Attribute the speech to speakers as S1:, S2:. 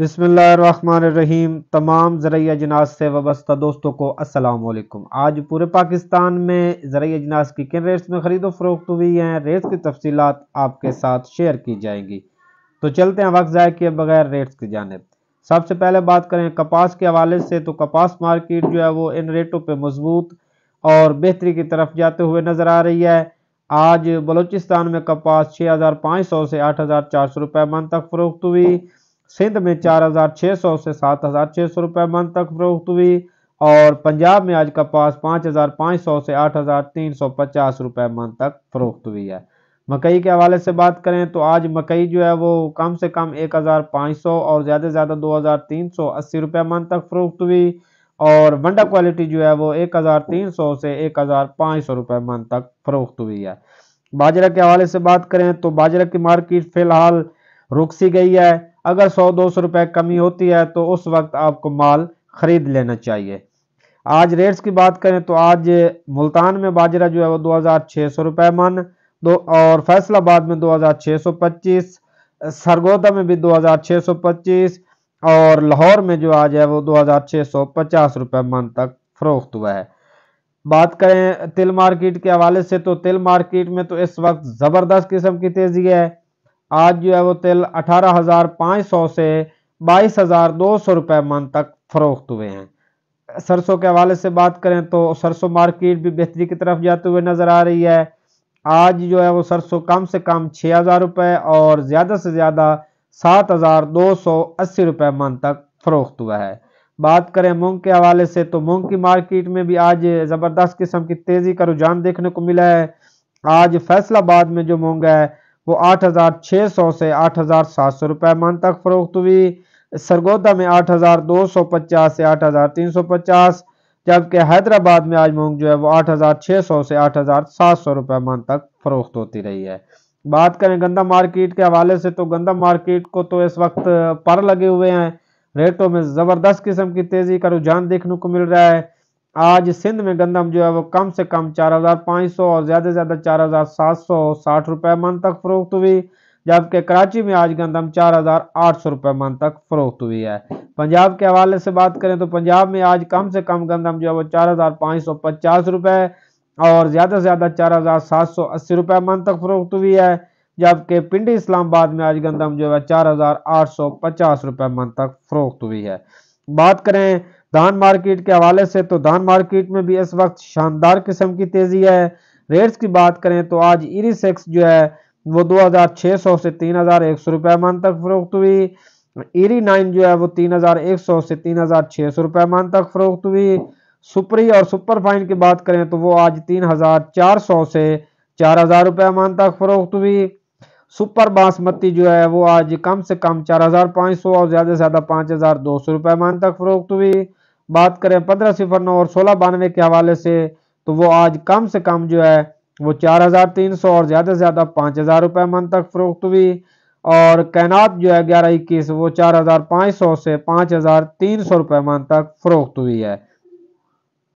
S1: बसमीम तमाम ज़रिया जनास से वाबस्ता दोस्तों को असलम आज पूरे पाकिस्तान में ज़रिया जनास की किन रेट्स में ख़रीदो फरोख्त हुई हैं रेट्स की तफसीत आपके साथ शेयर की जाएंगी तो चलते हैं वक्त ज़ाय किए बगैर रेट्स की जानब सबसे पहले बात करें कपास के हवाले से तो कपास मार्केट जो है वो इन रेटों पर मजबूत और बेहतरी की तरफ जाते हुए नज़र आ रही है आज बलूचिस्तान में कपास छः हज़ार पाँच सौ से आठ हज़ार चार सौ रुपये मन तक फरोख्त हुई सिंध में 4,600 से 7,600 रुपए मंथ तक फरोख्त हुई और पंजाब में आज कपास 5,500 से 8,350 रुपए मंथ तक फरोख्त हुई है मकई के हवाले से बात करें तो आज मकई जो है वो कम से कम 1,500 और ज़्यादा से ज़्यादा 2,380 रुपए मंथ तक फरोख्त हुई और वंडा क्वालिटी जो है वो 1,300 से 1,500 रुपए मंथ तक फरोख्त हुई है बाजरा के हवाले से बात करें तो बाजरा की मार्केट फ़िलहाल रुक सी गई है अगर सौ दो सौ कमी होती है तो उस वक्त आपको माल खरीद लेना चाहिए आज रेट्स की बात करें तो आज मुल्तान में बाजरा जो है वो दो हज़ार छः सौ मन दो और फैसलाबाद में दो हज़ार सौ पच्चीस सरगोदा में भी दो हज़ार सौ पच्चीस और लाहौर में जो आज है वो दो हज़ार छः सौ पचास मन तक फरोख्त हुआ है बात करें तिल मार्केट के हवाले से तो तिल मार्केट में तो इस वक्त ज़बरदस्त किस्म की तेज़ी है आज जो है वो तिल अठारह हज़ार पाँच सौ से बाईस हज़ार दो सौ रुपए मन तक फरोख्त हुए हैं सरसों के हवाले से बात करें तो सरसों मार्केट भी बेहतरी की तरफ जाते हुए नज़र आ रही है आज जो है वो सरसों कम से कम छह हज़ार रुपये और ज़्यादा से ज़्यादा सात हज़ार दो सौ अस्सी रुपए मन तक फरोख्त हुआ है बात करें मूंग के हवाले से तो मूंग की मार्केट में भी आज ज़बरदस्त किस्म की तेज़ी का रुझान देखने को मिला है आज फैसलाबाद में जो मूंग है वो आठ हज़ार छः सौ से आठ हज़ार सात सौ मन तक फरोख्त हुई सरगोदा में आठ हज़ार दो सौ पचास से आठ हज़ार तीन सौ पचास जबकि हैदराबाद में आज मूंग जो है वो आठ हज़ार छः सौ से आठ हज़ार सात सौ मन तक फरोख्त होती रही है बात करें गंदा मार्केट के हवाले से तो गंदा मार्केट को तो इस वक्त पर लगे हुए हैं रेटों में ज़बरदस्त किस्म की तेज़ी का रुझान देखने को मिल रहा है आज सिंध में गंदम जो है वो कम से कम चार हज़ार पाँच सौ और ज़्यादा से ज़्यादा चार हज़ार सात सौ साठ रुपये मन तक फ़रोख्त हुई जबकि कराची में आज गंदम चार हज़ार आठ सौ रुपये मन तक फ़रोख्त हुई है पंजाब के हवाले से बात करें तो पंजाब में आज कम से कम गंदम जो है वो चार हज़ार पाँच सौ पचास रुपये और ज़्यादा से ज़्यादा चार हज़ार सात सौ अस्सी रुपये मन तक फ़रोख्त हुई है जबकि पिंडी इस्लामाबाद में आज गंदम जो है चार हज़ार आठ सौ पचास रुपये मन तक फ़रोख्त हुई है बात करें धान मार्केट के हवाले से तो धान मार्केट में भी इस वक्त शानदार किस्म की तेज़ी है रेट्स की बात करें तो आज सेक्स जो है वो 2600 से 3100 रुपए मान तक फरोख्त हुई इरी नाइन जो है वो 3100 से 3600 रुपए मान तक फरोख्त हुई सुपरी और सुपर फाइन की बात करें तो वो आज 3400 से 4000 रुपए मान तक फरोख्त हुई सुपर बासमती जो है वो आज कम से कम चार हज़ार पाँच सौ और ज़्यादा से ज़्यादा पाँच हज़ार दो सौ रुपए मान तक फरोख्त हुई बात करें पंद्रह सिफर नौ और सोलह बानवे के हवाले से तो वो आज कम से कम जो है वो चार हज़ार तीन सौ और ज़्यादा से ज़्यादा पाँच हज़ार रुपए मान तक फरोख्त हुई और कैनात जो है ग्यारह इक्कीस वो चार हज़ार पाँच सौ से पाँच हज़ार तीन सौ रुपए मान तक फरोख्त हुई है